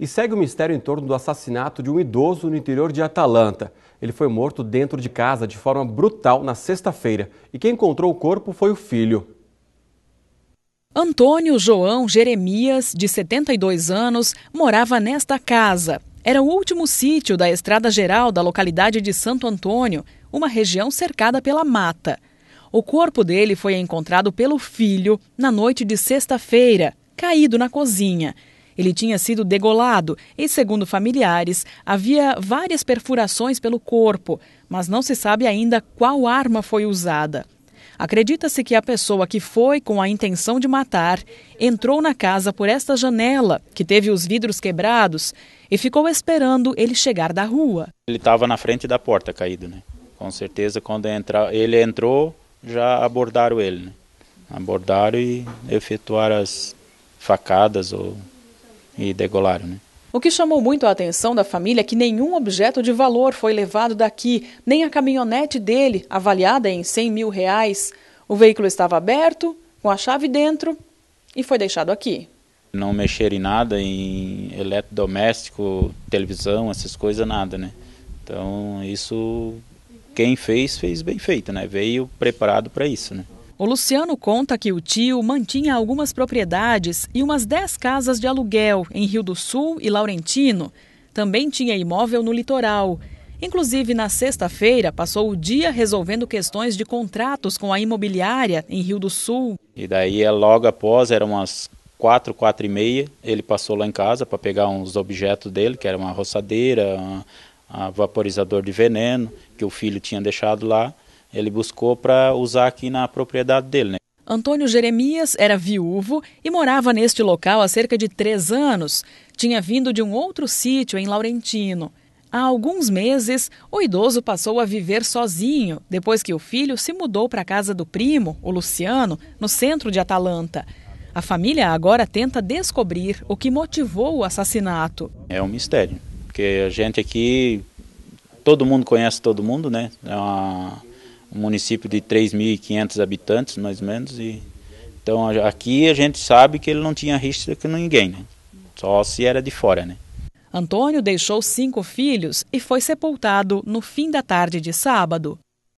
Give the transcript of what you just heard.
E segue o mistério em torno do assassinato de um idoso no interior de Atalanta. Ele foi morto dentro de casa de forma brutal na sexta-feira e quem encontrou o corpo foi o filho. Antônio João Jeremias, de 72 anos, morava nesta casa. Era o último sítio da estrada geral da localidade de Santo Antônio, uma região cercada pela mata. O corpo dele foi encontrado pelo filho na noite de sexta-feira, caído na cozinha. Ele tinha sido degolado e, segundo familiares, havia várias perfurações pelo corpo, mas não se sabe ainda qual arma foi usada. Acredita-se que a pessoa que foi com a intenção de matar entrou na casa por esta janela, que teve os vidros quebrados, e ficou esperando ele chegar da rua. Ele estava na frente da porta caído, né? Com certeza, quando ele entrou, já abordaram ele, né? Abordaram e efetuaram as facadas ou e degolaram. Né? O que chamou muito a atenção da família é que nenhum objeto de valor foi levado daqui, nem a caminhonete dele, avaliada em 100 mil reais. O veículo estava aberto, com a chave dentro, e foi deixado aqui. Não mexeram em nada, em eletrodoméstico, televisão, essas coisas, nada, né? Então, isso, quem fez, fez bem feito, né? Veio preparado para isso, né? O Luciano conta que o tio mantinha algumas propriedades e umas 10 casas de aluguel em Rio do Sul e Laurentino. Também tinha imóvel no litoral. Inclusive, na sexta-feira, passou o dia resolvendo questões de contratos com a imobiliária em Rio do Sul. E daí, é logo após, eram umas 4, 4 e meia, ele passou lá em casa para pegar uns objetos dele, que era uma roçadeira, um vaporizador de veneno, que o filho tinha deixado lá ele buscou para usar aqui na propriedade dele. Né? Antônio Jeremias era viúvo e morava neste local há cerca de três anos. Tinha vindo de um outro sítio em Laurentino. Há alguns meses, o idoso passou a viver sozinho depois que o filho se mudou para a casa do primo, o Luciano, no centro de Atalanta. A família agora tenta descobrir o que motivou o assassinato. É um mistério, porque a gente aqui, todo mundo conhece todo mundo, né? É uma um município de 3.500 habitantes, mais ou menos, e então aqui a gente sabe que ele não tinha rixa com ninguém, né? Só se era de fora, né? Antônio deixou cinco filhos e foi sepultado no fim da tarde de sábado.